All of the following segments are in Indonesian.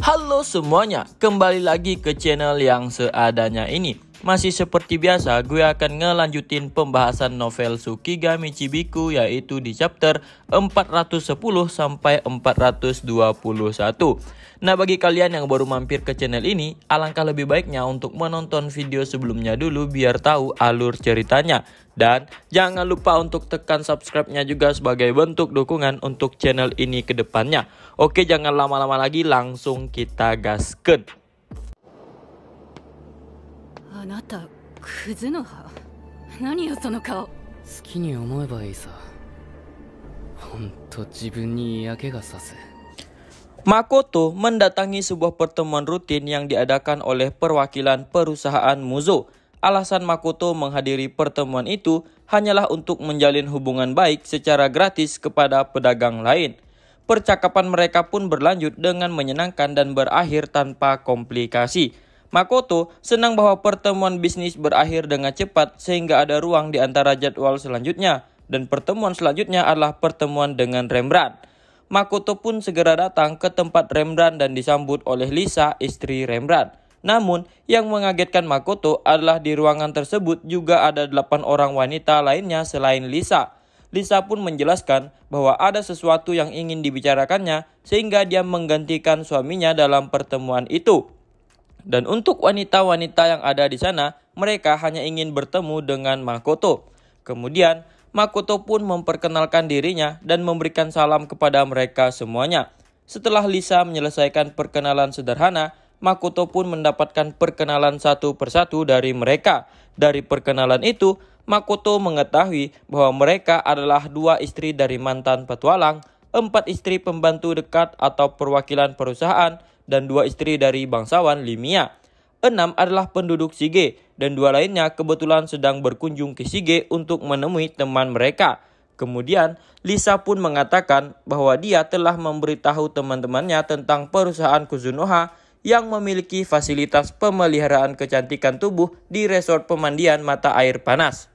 Halo semuanya, kembali lagi ke channel yang seadanya ini. Masih seperti biasa, gue akan ngelanjutin pembahasan novel Sukigami Chibiku yaitu di chapter 410 sampai 421. Nah, bagi kalian yang baru mampir ke channel ini, alangkah lebih baiknya untuk menonton video sebelumnya dulu biar tahu alur ceritanya. Dan jangan lupa untuk tekan subscribe-nya juga sebagai bentuk dukungan untuk channel ini ke depannya. Oke, jangan lama-lama lagi, langsung kita gasken. Makoto mendatangi sebuah pertemuan rutin yang diadakan oleh perwakilan perusahaan Muzo. Alasan Makoto menghadiri pertemuan itu hanyalah untuk menjalin hubungan baik secara gratis kepada pedagang lain. Percakapan mereka pun berlanjut dengan menyenangkan dan berakhir tanpa komplikasi. Makoto senang bahwa pertemuan bisnis berakhir dengan cepat sehingga ada ruang di antara jadwal selanjutnya dan pertemuan selanjutnya adalah pertemuan dengan Rembrandt. Makoto pun segera datang ke tempat Rembrandt dan disambut oleh Lisa, istri Rembrandt. Namun, yang mengagetkan Makoto adalah di ruangan tersebut juga ada 8 orang wanita lainnya selain Lisa. Lisa pun menjelaskan bahwa ada sesuatu yang ingin dibicarakannya sehingga dia menggantikan suaminya dalam pertemuan itu. Dan untuk wanita-wanita yang ada di sana, mereka hanya ingin bertemu dengan Makoto. Kemudian, Makoto pun memperkenalkan dirinya dan memberikan salam kepada mereka semuanya. Setelah Lisa menyelesaikan perkenalan sederhana, Makoto pun mendapatkan perkenalan satu persatu dari mereka. Dari perkenalan itu, Makoto mengetahui bahwa mereka adalah dua istri dari mantan petualang, empat istri pembantu dekat atau perwakilan perusahaan, dan dua istri dari bangsawan Limia. Enam adalah penduduk Sige dan dua lainnya kebetulan sedang berkunjung ke Sige untuk menemui teman mereka. Kemudian, Lisa pun mengatakan bahwa dia telah memberitahu teman-temannya tentang perusahaan Kuzunoha yang memiliki fasilitas pemeliharaan kecantikan tubuh di resort pemandian mata air panas.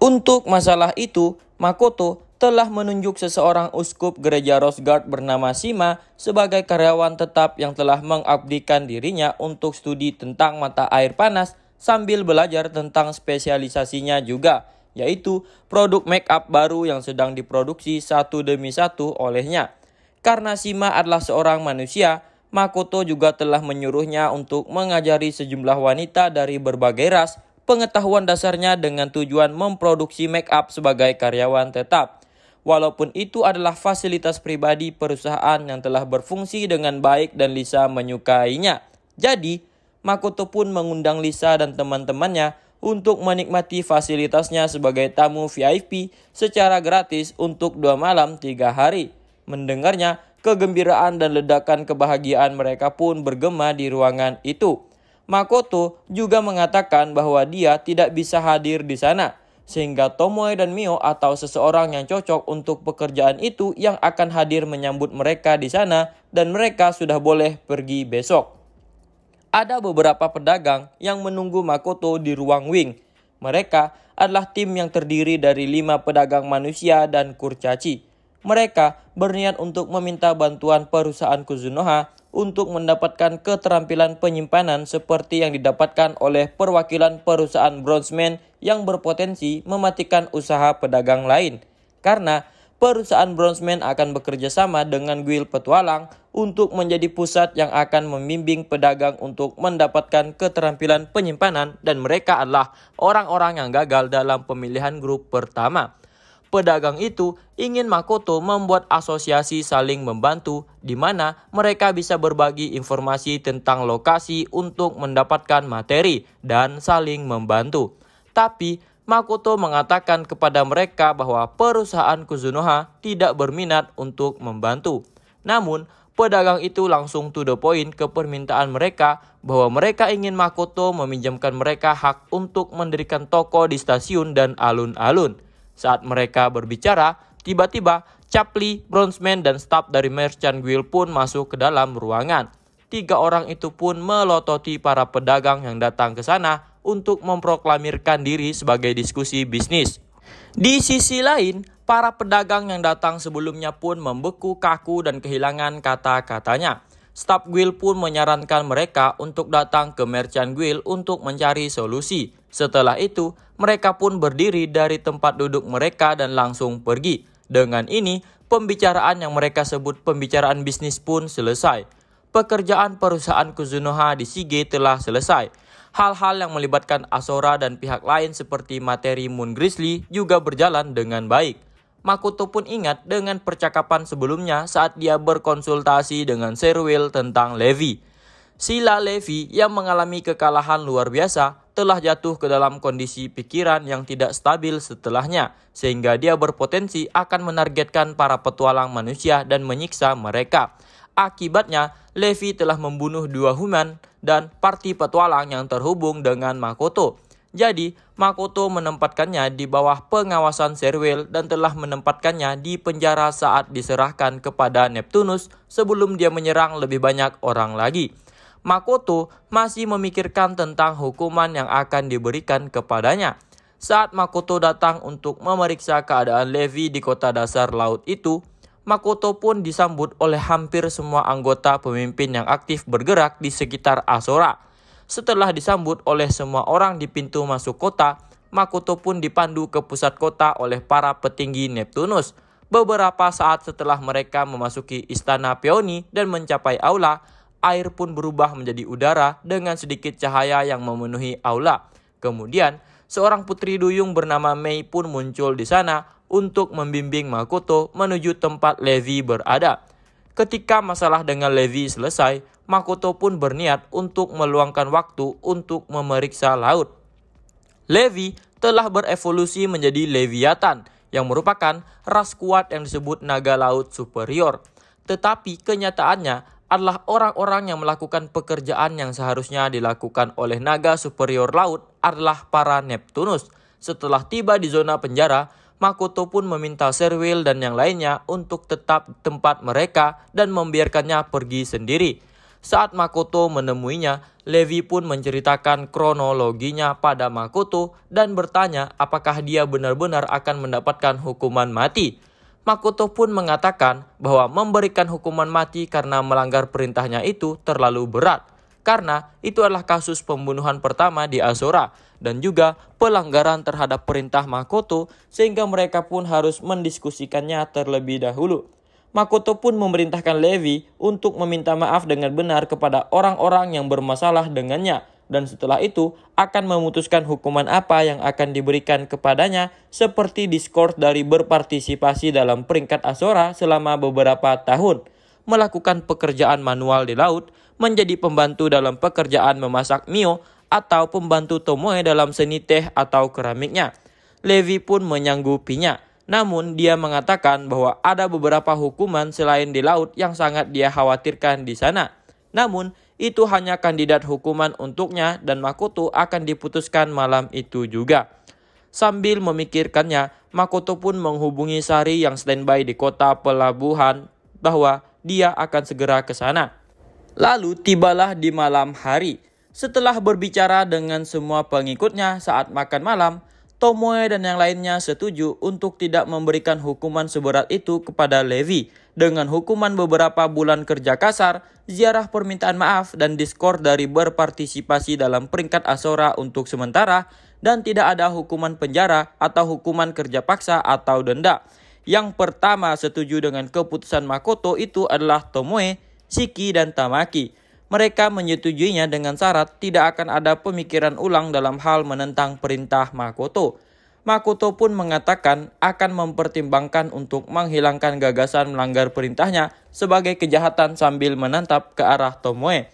Untuk masalah itu, Makoto telah menunjuk seseorang uskup gereja Rosgard bernama Sima sebagai karyawan tetap yang telah mengabdikan dirinya untuk studi tentang mata air panas sambil belajar tentang spesialisasinya juga, yaitu produk make up baru yang sedang diproduksi satu demi satu olehnya. Karena Sima adalah seorang manusia, Makoto juga telah menyuruhnya untuk mengajari sejumlah wanita dari berbagai ras pengetahuan dasarnya dengan tujuan memproduksi make up sebagai karyawan tetap walaupun itu adalah fasilitas pribadi perusahaan yang telah berfungsi dengan baik dan Lisa menyukainya. Jadi, Makoto pun mengundang Lisa dan teman-temannya untuk menikmati fasilitasnya sebagai tamu VIP secara gratis untuk dua malam tiga hari. Mendengarnya, kegembiraan dan ledakan kebahagiaan mereka pun bergema di ruangan itu. Makoto juga mengatakan bahwa dia tidak bisa hadir di sana sehingga Tomoe dan Mio atau seseorang yang cocok untuk pekerjaan itu yang akan hadir menyambut mereka di sana dan mereka sudah boleh pergi besok. Ada beberapa pedagang yang menunggu Makoto di ruang wing. Mereka adalah tim yang terdiri dari lima pedagang manusia dan kurcaci. Mereka berniat untuk meminta bantuan perusahaan Kuzunoha untuk mendapatkan keterampilan penyimpanan seperti yang didapatkan oleh perwakilan perusahaan Bronzeman yang berpotensi mematikan usaha pedagang lain. Karena perusahaan Bronzeman akan bekerja sama dengan Guild Petualang untuk menjadi pusat yang akan membimbing pedagang untuk mendapatkan keterampilan penyimpanan dan mereka adalah orang-orang yang gagal dalam pemilihan grup pertama. Pedagang itu ingin Makoto membuat asosiasi saling membantu di mana mereka bisa berbagi informasi tentang lokasi untuk mendapatkan materi dan saling membantu. Tapi Makoto mengatakan kepada mereka bahwa perusahaan Kuzunoha tidak berminat untuk membantu. Namun, pedagang itu langsung to the point ke permintaan mereka bahwa mereka ingin Makoto meminjamkan mereka hak untuk mendirikan toko di stasiun dan alun-alun. Saat mereka berbicara, tiba-tiba Chapli, Bronzeman, dan staf dari Merchant Guild pun masuk ke dalam ruangan. Tiga orang itu pun melototi para pedagang yang datang ke sana untuk memproklamirkan diri sebagai diskusi bisnis. Di sisi lain, para pedagang yang datang sebelumnya pun membeku kaku dan kehilangan kata-katanya. Staf Guild pun menyarankan mereka untuk datang ke Merchant Guild untuk mencari solusi. Setelah itu, mereka pun berdiri dari tempat duduk mereka dan langsung pergi. Dengan ini, pembicaraan yang mereka sebut pembicaraan bisnis pun selesai. Pekerjaan perusahaan Kuzunoha di Sige telah selesai Hal-hal yang melibatkan Asora dan pihak lain seperti materi Moon Grizzly juga berjalan dengan baik. Makoto pun ingat dengan percakapan sebelumnya saat dia berkonsultasi dengan Serwil tentang Levi. Sila Levi yang mengalami kekalahan luar biasa telah jatuh ke dalam kondisi pikiran yang tidak stabil setelahnya, sehingga dia berpotensi akan menargetkan para petualang manusia dan menyiksa mereka. Akibatnya, Levi telah membunuh dua Human dan parti petualang yang terhubung dengan Makoto. Jadi, Makoto menempatkannya di bawah pengawasan Serwil dan telah menempatkannya di penjara saat diserahkan kepada Neptunus sebelum dia menyerang lebih banyak orang lagi. Makoto masih memikirkan tentang hukuman yang akan diberikan kepadanya. Saat Makoto datang untuk memeriksa keadaan Levi di kota dasar laut itu, Makoto pun disambut oleh hampir semua anggota pemimpin yang aktif bergerak di sekitar Asora. Setelah disambut oleh semua orang di pintu masuk kota, Makoto pun dipandu ke pusat kota oleh para petinggi Neptunus. Beberapa saat setelah mereka memasuki istana Peony dan mencapai aula, air pun berubah menjadi udara dengan sedikit cahaya yang memenuhi aula. Kemudian, seorang putri duyung bernama Mei pun muncul di sana untuk membimbing Makoto menuju tempat Levi berada. Ketika masalah dengan Levi selesai, Makoto pun berniat untuk meluangkan waktu untuk memeriksa laut. Levi telah berevolusi menjadi Leviathan yang merupakan ras kuat yang disebut naga laut superior. Tetapi kenyataannya adalah orang-orang yang melakukan pekerjaan yang seharusnya dilakukan oleh naga superior laut adalah para Neptunus. Setelah tiba di zona penjara, Makoto pun meminta Serwil dan yang lainnya untuk tetap di tempat mereka dan membiarkannya pergi sendiri. Saat Makoto menemuinya, Levi pun menceritakan kronologinya pada Makoto dan bertanya apakah dia benar-benar akan mendapatkan hukuman mati. Makoto pun mengatakan bahwa memberikan hukuman mati karena melanggar perintahnya itu terlalu berat karena itu adalah kasus pembunuhan pertama di Azora dan juga pelanggaran terhadap perintah Makoto sehingga mereka pun harus mendiskusikannya terlebih dahulu. Makoto pun memerintahkan Levi untuk meminta maaf dengan benar kepada orang-orang yang bermasalah dengannya dan setelah itu akan memutuskan hukuman apa yang akan diberikan kepadanya seperti diskors dari berpartisipasi dalam peringkat Azora selama beberapa tahun, melakukan pekerjaan manual di laut, menjadi pembantu dalam pekerjaan memasak mio atau pembantu Tomoe dalam seni teh atau keramiknya. Levi pun menyanggupinya. Namun dia mengatakan bahwa ada beberapa hukuman selain di laut yang sangat dia khawatirkan di sana. Namun itu hanya kandidat hukuman untuknya dan Makoto akan diputuskan malam itu juga. Sambil memikirkannya, Makoto pun menghubungi Sari yang standby di kota pelabuhan bahwa dia akan segera ke sana. Lalu tibalah di malam hari. Setelah berbicara dengan semua pengikutnya saat makan malam, Tomoe dan yang lainnya setuju untuk tidak memberikan hukuman seberat itu kepada Levi dengan hukuman beberapa bulan kerja kasar, ziarah permintaan maaf dan diskor dari berpartisipasi dalam peringkat Asora untuk sementara dan tidak ada hukuman penjara atau hukuman kerja paksa atau denda. Yang pertama setuju dengan keputusan Makoto itu adalah Tomoe Siki, dan Tamaki. Mereka menyetujuinya dengan syarat tidak akan ada pemikiran ulang dalam hal menentang perintah Makoto. Makoto pun mengatakan akan mempertimbangkan untuk menghilangkan gagasan melanggar perintahnya sebagai kejahatan sambil menantap ke arah Tomoe.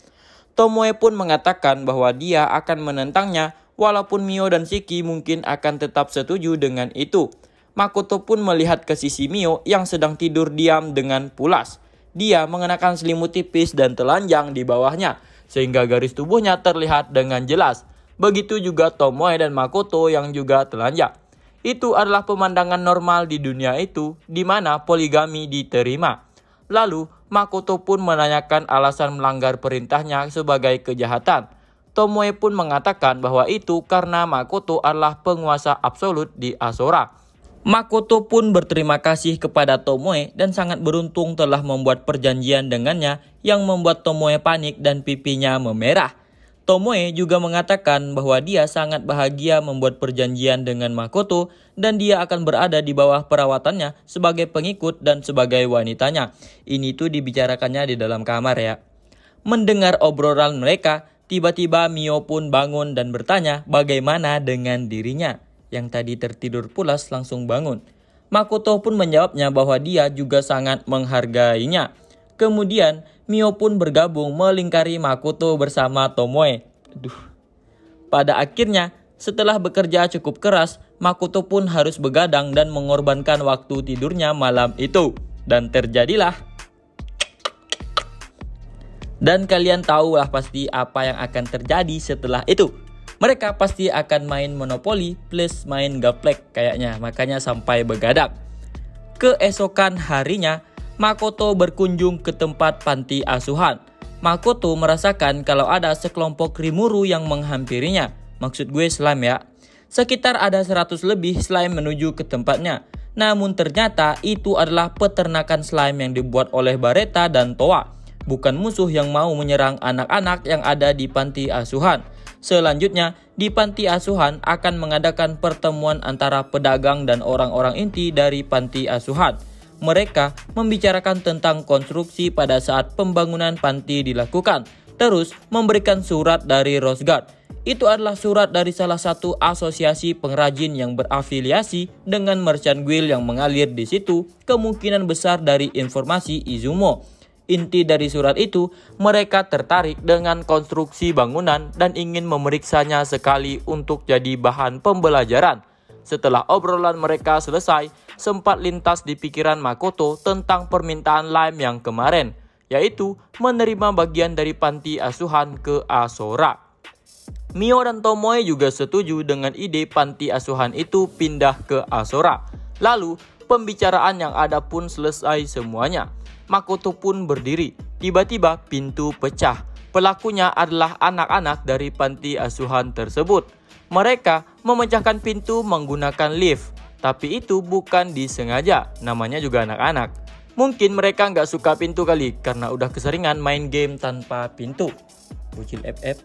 Tomoe pun mengatakan bahwa dia akan menentangnya walaupun Mio dan Siki mungkin akan tetap setuju dengan itu. Makoto pun melihat ke sisi Mio yang sedang tidur diam dengan pulas. Dia mengenakan selimut tipis dan telanjang di bawahnya, sehingga garis tubuhnya terlihat dengan jelas. Begitu juga Tomoe dan Makoto yang juga telanjang. Itu adalah pemandangan normal di dunia itu, di mana poligami diterima. Lalu, Makoto pun menanyakan alasan melanggar perintahnya sebagai kejahatan. Tomoe pun mengatakan bahwa itu karena Makoto adalah penguasa absolut di Asora. Makoto pun berterima kasih kepada Tomoe dan sangat beruntung telah membuat perjanjian dengannya yang membuat Tomoe panik dan pipinya memerah. Tomoe juga mengatakan bahwa dia sangat bahagia membuat perjanjian dengan Makoto dan dia akan berada di bawah perawatannya sebagai pengikut dan sebagai wanitanya. Ini tuh dibicarakannya di dalam kamar ya. Mendengar obrolan mereka, tiba-tiba Mio pun bangun dan bertanya bagaimana dengan dirinya yang tadi tertidur pulas langsung bangun. Makoto pun menjawabnya bahwa dia juga sangat menghargainya. Kemudian, Mio pun bergabung melingkari Makoto bersama Tomoe. Aduh. Pada akhirnya, setelah bekerja cukup keras, Makoto pun harus begadang dan mengorbankan waktu tidurnya malam itu. Dan terjadilah. Dan kalian tahulah pasti apa yang akan terjadi setelah itu. Mereka pasti akan main Monopoly plus main gaplek kayaknya, makanya sampai begadang. Keesokan harinya, Makoto berkunjung ke tempat panti asuhan. Makoto merasakan kalau ada sekelompok Rimuru yang menghampirinya. Maksud gue slime ya. Sekitar ada 100 lebih slime menuju ke tempatnya. Namun ternyata itu adalah peternakan slime yang dibuat oleh Bareta dan Toa, bukan musuh yang mau menyerang anak-anak yang ada di panti asuhan. Selanjutnya, di panti asuhan akan mengadakan pertemuan antara pedagang dan orang-orang inti dari panti asuhan. Mereka membicarakan tentang konstruksi pada saat pembangunan panti dilakukan, terus memberikan surat dari Rosgard. Itu adalah surat dari salah satu asosiasi pengrajin yang berafiliasi dengan merchant guild yang mengalir di situ, kemungkinan besar dari informasi Izumo inti dari surat itu, mereka tertarik dengan konstruksi bangunan dan ingin memeriksanya sekali untuk jadi bahan pembelajaran. Setelah obrolan mereka selesai, sempat lintas di pikiran Makoto tentang permintaan Lime yang kemarin, yaitu menerima bagian dari panti asuhan ke Asora. Mio dan Tomoe juga setuju dengan ide panti asuhan itu pindah ke Asora. Lalu, pembicaraan yang ada pun selesai semuanya. Makoto pun berdiri. Tiba-tiba pintu pecah. Pelakunya adalah anak-anak dari panti asuhan tersebut. Mereka memecahkan pintu menggunakan lift. Tapi itu bukan disengaja, namanya juga anak-anak. Mungkin mereka nggak suka pintu kali karena udah keseringan main game tanpa pintu. Bucil FF.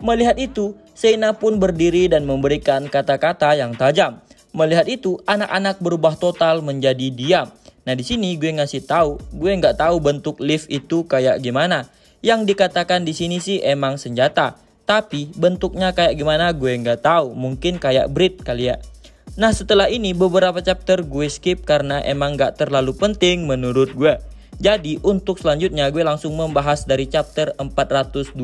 Melihat itu, Seina pun berdiri dan memberikan kata-kata yang tajam. Melihat itu, anak-anak berubah total menjadi diam. Nah di sini gue ngasih tahu, gue nggak tahu bentuk lift itu kayak gimana. Yang dikatakan di sini sih emang senjata, tapi bentuknya kayak gimana gue nggak tahu. Mungkin kayak breed kali ya. Nah setelah ini beberapa chapter gue skip karena emang nggak terlalu penting menurut gue. Jadi untuk selanjutnya gue langsung membahas dari chapter 422.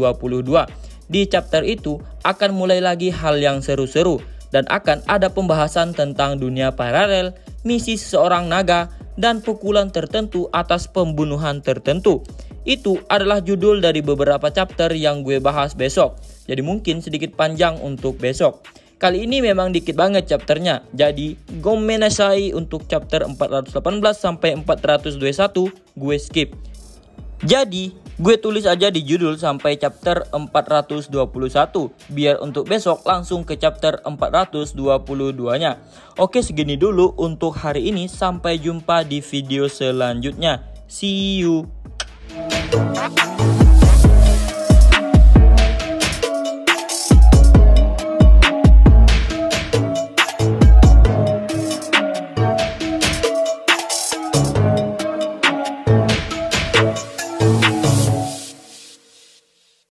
Di chapter itu akan mulai lagi hal yang seru-seru dan akan ada pembahasan tentang dunia paralel, misi seorang naga, dan pukulan tertentu atas pembunuhan tertentu. Itu adalah judul dari beberapa chapter yang gue bahas besok. Jadi mungkin sedikit panjang untuk besok. Kali ini memang dikit banget chapternya. Jadi gomenasai untuk chapter 418 sampai 421 gue skip. Jadi Gue tulis aja di judul sampai chapter 421 biar untuk besok langsung ke chapter 422-nya. Oke, segini dulu untuk hari ini. Sampai jumpa di video selanjutnya. See you.